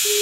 Aslam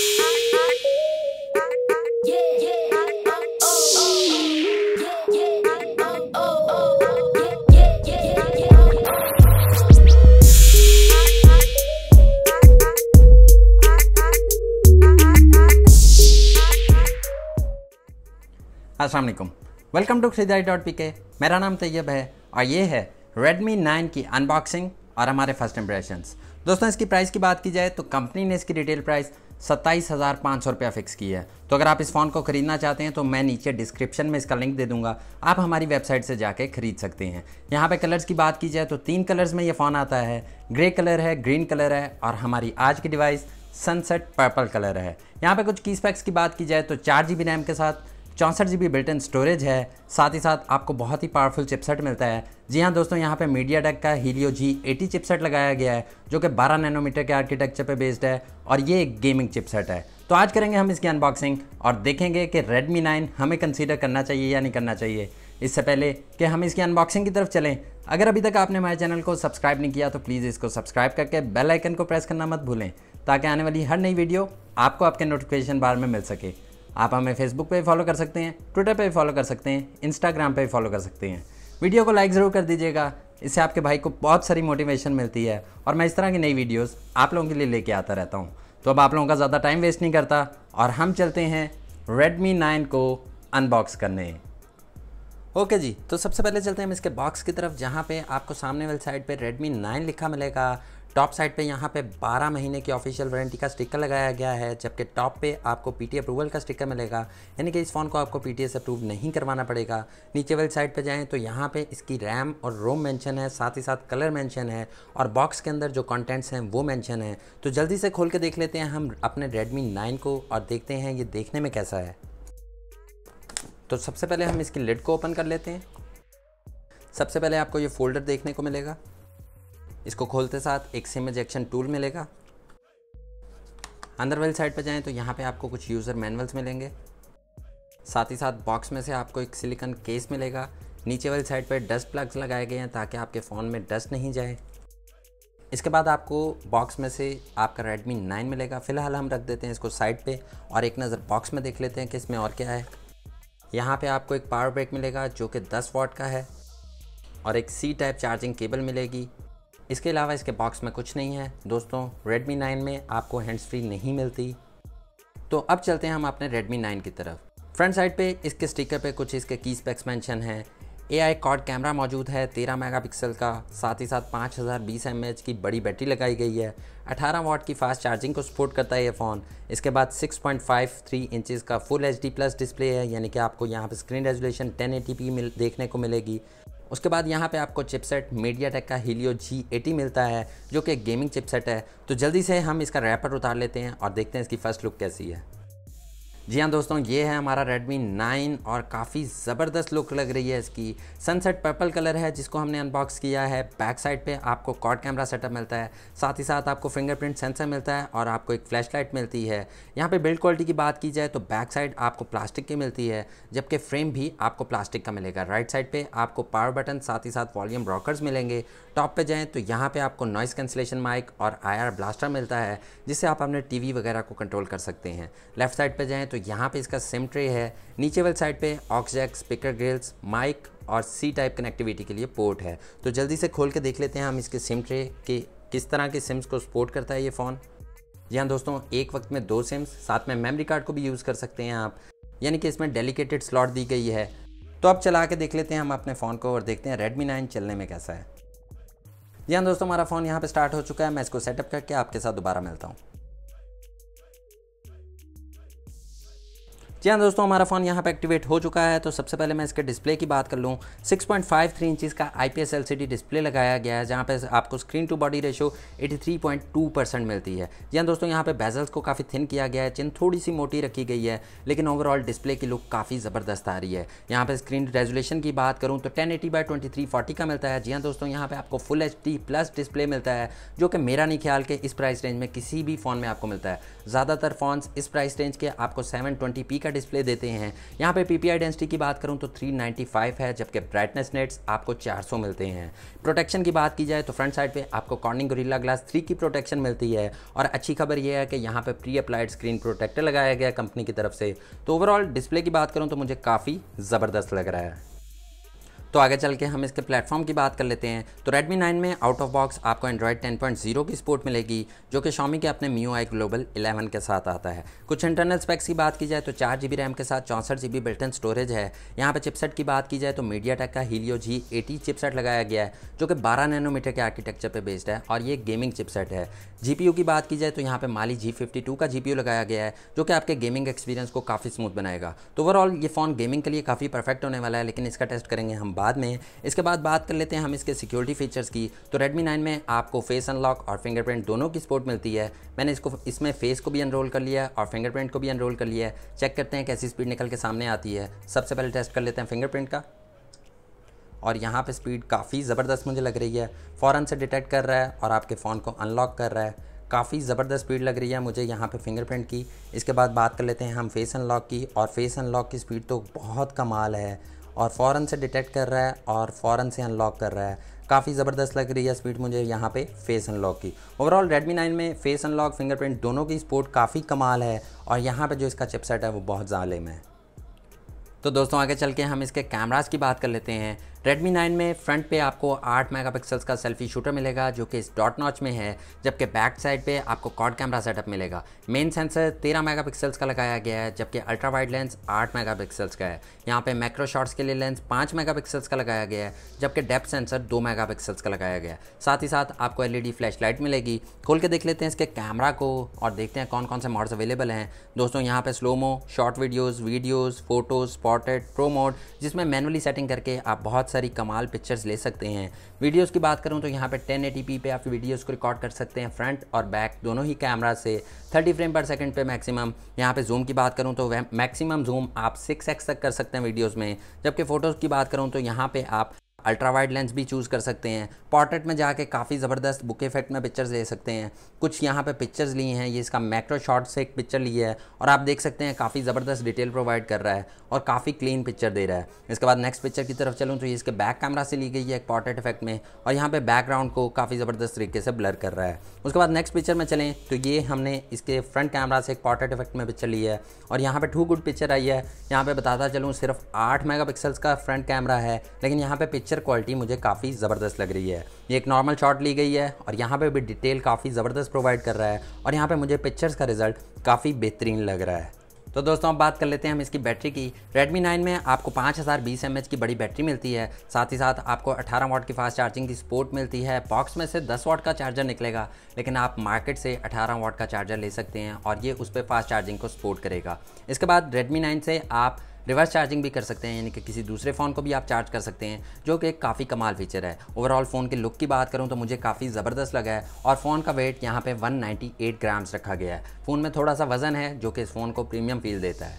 welcome to Kharidari dot P K मेरा नाम तैयब है और ये है Redmi 9 की अनबॉक्सिंग और हमारे फर्स्ट इंप्रेशंस दोस्तों इसकी प्राइस की बात की जाए तो कंपनी ने इसकी रिटेल प्राइस सत्ताईस हज़ार पाँच सौ रुपया फ़िक्स की है तो अगर आप इस फ़ोन को ख़रीदना चाहते हैं तो मैं नीचे डिस्क्रिप्शन में इसका लिंक दे दूंगा आप हमारी वेबसाइट से जाके ख़रीद सकते हैं यहाँ पे कलर्स की बात की जाए तो तीन कलर्स में ये फ़ोन आता है ग्रे कलर है ग्रीन कलर है और हमारी आज की डिवाइस सनसेट पर्पल कलर है यहाँ पर कुछ की स्पैक्स की बात की जाए तो चार जी रैम के साथ चौंसठ जी बी स्टोरेज है साथ ही साथ आपको बहुत ही पावरफुल चिपसेट मिलता है जी हाँ दोस्तों यहाँ पे मीडिया टेक का हीलियो जी एटी चिपसेट लगाया गया है जो कि 12 नैनोमीटर के आर्किटेक्चर पे बेस्ड है और ये एक गेमिंग चिपसेट है तो आज करेंगे हम इसकी अनबॉक्सिंग और देखेंगे कि Redmi 9 हमें कंसीडर करना चाहिए या नहीं करना चाहिए इससे पहले कि हम इसकी अनबॉक्सिंग की तरफ चलें अगर अभी तक आपने हमारे चैनल को सब्सक्राइब नहीं किया तो प्लीज़ इसको सब्सक्राइब करके बेल आइकन को प्रेस करना मत भूलें ताकि आने वाली हर नई वीडियो आपको आपके नोटिफिकेशन बार में मिल सके आप हमें फेसबुक पे भी फॉलो कर सकते हैं ट्विटर पे भी फॉलो कर सकते हैं इंस्टाग्राम पे भी फॉलो कर सकते हैं वीडियो को लाइक ज़रूर कर दीजिएगा इससे आपके भाई को बहुत सारी मोटिवेशन मिलती है और मैं इस तरह की नई वीडियोज़ आप लोगों के लिए लेके आता रहता हूँ तो अब आप लोगों का ज़्यादा टाइम वेस्ट नहीं करता और हम चलते हैं रेडमी नाइन को अनबॉक्स करने ओके जी तो सबसे पहले चलते हैं हम इसके बॉक्स की तरफ जहाँ पे आपको सामने वाली साइड पे Redmi 9 लिखा मिलेगा टॉप साइड पे यहाँ पे 12 महीने की ऑफिशियल वारंटी का स्टिकर लगाया गया है जबकि टॉप पे आपको टी अप्रूवल का स्टिकर मिलेगा यानी कि इस फ़ोन को आपको पीटीए से अप्रूव नहीं करवाना पड़ेगा नीचे वाली साइड पे जाएँ तो यहाँ पे इसकी रैम और रोम मेंशन है साथ ही साथ कलर मेंशन है और बॉक्स के अंदर जो कॉन्टेंट्स हैं वो मैंशन है तो जल्दी से खोल के देख लेते हैं हम अपने रेडमी नाइन को और देखते हैं ये देखने में कैसा है तो सबसे पहले हम इसकी लिड को ओपन कर लेते हैं सबसे पहले आपको ये फोल्डर देखने को मिलेगा इसको खोलते साथ एक सिम एजेक्शन टूल मिलेगा अंदर वाली साइड पर जाएँ तो यहाँ पे आपको कुछ यूज़र मैनुअल्स मिलेंगे साथ ही साथ बॉक्स में से आपको एक सिलिकन केस मिलेगा नीचे वाली साइड पर डस्ट प्लग्स लगाए गए हैं ताकि आपके फ़ोन में डस्ट नहीं जाए इसके बाद आपको बॉक्स में से आपका Redmi 9 मिलेगा फ़िलहाल हम रख देते हैं इसको साइड पे और एक नज़र बॉक्स में देख लेते हैं कि इसमें और क्या है यहाँ पे आपको एक पावर ब्रेक मिलेगा जो कि 10 वॉट का है और एक सी टाइप चार्जिंग केबल मिलेगी इसके अलावा इसके बॉक्स में कुछ नहीं है दोस्तों Redmi 9 में आपको हैंड्स फ्री नहीं मिलती तो अब चलते हैं हम अपने Redmi 9 की तरफ फ्रंट साइड पे इसके स्टिकर पे कुछ इसके की स्पेक्स मेंशन है ए आई कॉड कैमरा मौजूद है 13 मेगापिक्सल का साथ ही साथ पाँच हज़ार बीस एम एच की बड़ी बैटरी लगाई गई है 18 वॉट की फास्ट चार्जिंग को सपोर्ट करता है ये फ़ोन इसके बाद 6.53 इंचेस का full H D plus display है यानी कि आपको यहाँ पर स्क्रीन रेजोल्यूशन 1080p मिल देखने को मिलेगी उसके बाद यहाँ पे आपको चिपसेट मीडिया टेक का हीलियो जी एटी मिलता है जो कि गेमिंग चिपसेट है तो जल्दी से हम इसका रैपर उतार लेते हैं और देखते हैं इसकी फ़र्स्ट लुक कैसी है जी हाँ दोस्तों ये है हमारा Redmi 9 और काफ़ी ज़बरदस्त लुक लग रही है इसकी सनसेट पर्पल कलर है जिसको हमने अनबॉक्स किया है बैक साइड पे आपको कॉड कैमरा सेटअप मिलता है साथ ही साथ आपको फिंगरप्रिंट सेंसर मिलता है और आपको एक फ्लैशलाइट मिलती है यहाँ पे बिल्ड क्वालिटी की बात की जाए तो बैक साइड आपको प्लास्टिक की मिलती है जबकि फ्रेम भी आपको प्लास्टिक का मिलेगा राइट साइड पर आपको पावर बटन साथ ही साथ वॉल्यूम ब्रॉकर्स मिलेंगे टॉप पर जाएँ तो यहाँ पर आपको नॉइस कैंसिलेशन माइक और आई ब्लास्टर मिलता है जिससे आप अपने टी वगैरह को कंट्रोल कर सकते हैं लेफ्ट साइड पर जाएँ तो तो यहाँ पे इसका सिम ट्रे है नीचे वाले साइड पे ऑक्सजैक स्पीकर ग्रिल्स माइक और सी टाइप कनेक्टिविटी के लिए पोर्ट है तो जल्दी से खोल के देख लेते हैं हम इसके सिम ट्रे के किस तरह के सिम्स को सपोर्ट करता है ये फ़ोन जी हाँ दोस्तों एक वक्त में दो सिम्स साथ में मेमरी कार्ड को भी यूज़ कर सकते हैं आप यानी कि इसमें डेलीकेटेड स्लॉट दी गई है तो अब चला के देख लेते हैं हम अपने फ़ोन को और देखते हैं रेडमी नाइन चलने में कैसा है जी हाँ दोस्तों हमारा फ़ोन यहाँ पर स्टार्ट हो चुका है मैं इसको सेटअप करके आपके साथ दोबारा मिलता हूँ जी हाँ दोस्तों हमारा फ़ोन यहाँ पर एक्टिवेट हो चुका है तो सबसे पहले मैं इसके डिस्प्ले की बात कर लूँ 6.53 इंचेस का आई पी डिस्प्ले लगाया गया है जहाँ पे आपको screen to body ratio 83.2 percent मिलती है जी हाँ दोस्तों यहाँ पे बेजल्स को काफ़ी थिन किया गया है चिन थोड़ी सी मोटी रखी गई है लेकिन ओवरऑल डिस्प्ले की लुक काफ़ी ज़बरदस्त आ रही है यहाँ पर स्क्रीन रेजोलेशन की बात करूँ तो टेन एटी का मिलता है जी हाँ दोस्तों यहाँ पर आपको फुल एच प्लस डिस्प्ले मिलता है जो कि मेरा नहीं ख्याल के इस प्राइस रेंज में किसी भी फ़ोन में आपको मिलता है ज़्यादातर फ़ोन्स इस प्राइस रेंज के आपको सेवन का का डिस्प्ले देते हैं यहाँ पे पी डेंसिटी की बात करूँ तो 395 है जबकि ब्राइटनेस नेट्स आपको 400 मिलते हैं प्रोटेक्शन की बात की जाए तो फ्रंट साइड पे आपको कॉर्निंग गोरिल्ला ग्लास थ्री की प्रोटेक्शन मिलती है और अच्छी खबर यह है कि यहाँ पर प्री अप्लाइड स्क्रीन प्रोटेक्टर लगाया गया कंपनी की तरफ से तो ओवरऑल डिस्प्ले की बात करूँ तो मुझे काफ़ी ज़बरदस्त लग रहा है तो आगे चल के हम इसके प्लेटफॉर्म की बात कर लेते हैं तो Redmi 9 में आउट ऑफ बॉक्स आपको Android 10.0 की सपोर्ट मिलेगी जो कि Xiaomi के अपने MIUI आई ग्लोबल 11 के साथ आता है कुछ इंटरनल स्पेक्स की बात की जाए तो चार जी रैम के साथ चौंसठ जी बी स्टोरेज है यहाँ पर चिपसेट की बात की जाए तो मीडिया का हीलियो जी एटी चिपसेट लगाया गया है जो कि बारह नैनोमीटर के आर्किटेक्चर पर बेस्ड है और ये गेमिंग चिपसेट है जी की बात की जाए तो यहाँ पर माली जी का जी लगाया गया है जो कि आपके गेमिंग एक्सपीरियंस को काफ़ी स्मूथ बनाएगा तो ओवरऑल ये फ़ोन गेमिंग के लिए काफ़ी परफेक्ट होने वाला है लेकिन इसका टेस्ट करेंगे हम बाद में इसके बाद बात कर लेते हैं हम इसके सिक्योरिटी फीचर्स की तो Redmi 9 में आपको फेस अनलॉक और फिंगरप्रिंट दोनों की सपोर्ट मिलती है मैंने इसको इसमें फेस को भी अनरोल कर लिया है और फिंगरप्रिंट को भी अनरोल कर लिया है चेक करते हैं कैसी स्पीड निकल के सामने आती है सबसे पहले टेस्ट कर लेते हैं फिंगरप्रिंट का और यहाँ पे स्पीड काफ़ी ज़बरदस्त मुझे लग रही है फ़ौरन से डिटेक्ट कर रहा है और आपके फ़ोन को अनलॉक कर रहा है काफ़ी ज़बरदस्त स्पीड लग रही है मुझे यहाँ पे फिंगरप्रिंट की इसके बाद बात कर लेते हैं हम फेस अनलॉक की और फेस अनलॉक की स्पीड तो बहुत कमाल है और फ़ौरन से डिटेक्ट कर रहा है और फ़ौरन से अनलॉक कर रहा है काफ़ी ज़बरदस्त लग रही है स्पीड मुझे यहाँ पे फेस अनलॉक की ओवरऑल Redmi 9 में फेस अनलॉक फिंगरप्रिंट दोनों की सपोर्ट काफ़ी कमाल है और यहाँ पे जो इसका चिपसेट है वो बहुत ज़ालिम है तो दोस्तों आगे चल के हम इसके कैमराज की बात कर लेते हैं Redmi 9 में फ्रंट पे आपको 8 मेगापिक्सल्स का सेल्फी शूटर मिलेगा जो कि इस डॉट नॉच में है जबकि बैक साइड पे आपको कॉड कैमरा सेटअप मिलेगा मेन सेंसर 13 मेगापिक्सल्स का लगाया गया है जबकि अल्ट्रा वाइड लेंस 8 मेगापिक्सल्स का है यहाँ पे मैक्रो शॉट्स के लिए लेंस 5 मेगापिक्सल्स का लगाया गया है जबकि डेप्थ सेंसर दो मेगा का लगाया गया है साथ ही साथ आपको एल फ्लैश लाइट मिलेगी खोल के देख लेते हैं इसके कैमरा को और देखते हैं कौन कौन से मॉडल्स अवेलेबल हैं दोस्तों यहाँ पर slomo short videos videos photos portrait pro mode जिसमें मैनुअली सेटिंग करके आप बहुत बहुत सारी कमाल पिक्चर्स ले सकते हैं वीडियोज़ की बात करूँ तो यहाँ पर टेन पे आप वीडियोज़ को रिकॉर्ड कर सकते हैं फ्रंट और बैक दोनों ही कैमरा से थर्टी फ्रेम पर सेकेंड पर मैक्सिमम यहाँ पर जूम की बात करूँ तो मैक्सिमम जूम आप सिक्स तक कर सकते हैं वीडियोज़ में जबकि फ़ोटोज़ की बात करूँ तो यहाँ पर आप अल्ट्रा वाइड लेंस भी चूज़ कर सकते हैं पोर्ट्रेट में जाके काफ़ी ज़बरदस्त बुक इफेक्ट में पिक्चर्स ले सकते हैं कुछ यहाँ पे पिक्चर्स ली हैं ये इसका मैक्रो शॉट से एक पिक्चर ली है और आप देख सकते हैं काफ़ी ज़बरदस्त डिटेल प्रोवाइड कर रहा है और काफ़ी क्लीन पिक्चर दे रहा है इसके बाद नेक्स्ट पिक्चर की तरफ चलूँ तो ये इसके बैक कैमरा से ली गई है एक पोर्ट्रेट इफेक्ट में और यहाँ पर बैकग्राउंड को काफ़ी ज़बरदस्त तरीके से ब्लर कर रहा है उसके बाद नेक्स्ट पिक्चर में चलें तो ये हमने इसके फ्रंट कैमरा से एक पॉर्ट्रेट इफेक्ट में पिक्चर ली है और यहाँ पर टू गुड पिक्चर आई है यहाँ पर बताता चलूँ सिर्फ आठ मेगा का फ्रंट कैमरा है लेकिन यहाँ पर पिक्चर क्वालिटी मुझे काफ़ी ज़बरदस्त लग रही है ये एक नॉर्मल शॉट ली गई है और यहाँ पे भी डिटेल काफ़ी ज़बरदस्त प्रोवाइड कर रहा है और यहाँ पे मुझे पिक्चर्स का रिजल्ट काफ़ी बेहतरीन लग रहा है तो दोस्तों अब बात कर लेते हैं हम इसकी बैटरी की Redmi 9 में आपको 5000 हज़ार बीस एम की बड़ी बैटरी मिलती है साथ ही साथ आपको 18 वाट की फास्ट चार्जिंग की सपोर्ट मिलती है बॉक्स में से 10 वाट का चार्जर निकलेगा लेकिन आप मार्केट से 18 वाट का चार्जर ले सकते हैं और ये उस पर फास्ट चार्जिंग को सपोर्ट करेगा इसके बाद Redmi 9 से आप रिवर्स चार्जिंग भी कर सकते हैं यानी कि किसी दूसरे फ़ोन को भी आप चार्ज कर सकते हैं जो कि काफ़ी कमाल फीचर है ओवरऑल फ़ोन के लुक की बात करूँ तो मुझे काफ़ी ज़बरदस्त लगा है और फ़ोन का वेट यहाँ पर वन ग्राम्स रखा गया है फ़ोन में थोड़ा सा वज़न है जो कि इस फ़ोन को प्रीमियम फील देता है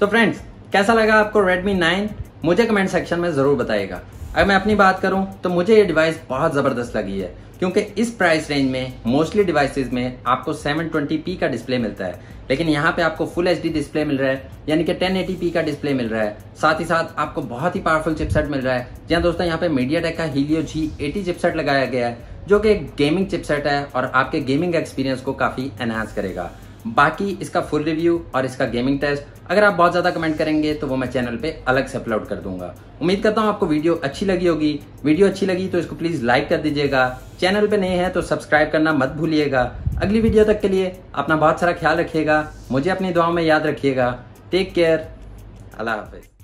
तो फ्रेंड्स कैसा लगा आपको रेडमी नाइन मुझे कमेंट सेक्शन में ज़रूर बताइएगा अगर मैं अपनी बात करूं तो मुझे ये डिवाइस बहुत ज़बरदस्त लगी है क्योंकि इस प्राइस रेंज में मोस्टली डिवाइसेस में आपको 720p का डिस्प्ले मिलता है लेकिन यहाँ पे आपको फुल एच डिस्प्ले मिल रहा है यानी कि 1080p का डिस्प्ले मिल रहा है साथ ही साथ आपको बहुत ही पावरफुल चिपसेट मिल रहा है जहाँ दोस्तों यहाँ पे मीडिया टेक का हीलियो जी एटी चिपसेट लगाया गया है जो कि एक गेमिंग चिपसेट है और आपके गेमिंग एक्सपीरियंस को काफ़ी एनहांस करेगा बाकी इसका फुल रिव्यू और इसका गेमिंग टेस्ट अगर आप बहुत ज़्यादा कमेंट करेंगे तो वो मैं चैनल पे अलग से अपलोड कर दूंगा उम्मीद करता हूँ आपको वीडियो अच्छी लगी होगी वीडियो अच्छी लगी तो इसको प्लीज़ लाइक कर दीजिएगा चैनल पे नए हैं तो सब्सक्राइब करना मत भूलिएगा अगली वीडियो तक के लिए अपना बहुत सारा ख्याल रखिएगा मुझे अपनी दुआओं में याद रखिएगा टेक केयर अल्लाह हाफिज़